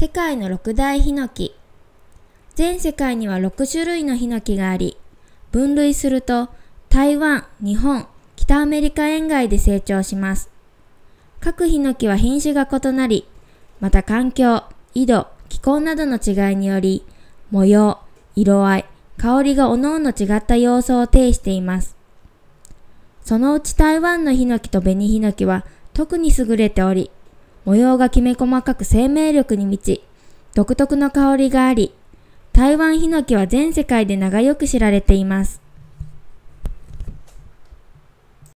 世界の六大ヒノキ。全世界には6種類のヒノキがあり、分類すると台湾、日本、北アメリカ沿岸で成長します。各ヒノキは品種が異なり、また環境、緯度、気候などの違いにより、模様、色合い、香りが各々違った様相を呈しています。そのうち台湾のヒノキと紅ヒノキは特に優れており、模様がきめ細かく生命力に満ち、独特の香りがあり、台湾ヒノキは全世界で長よく知られています。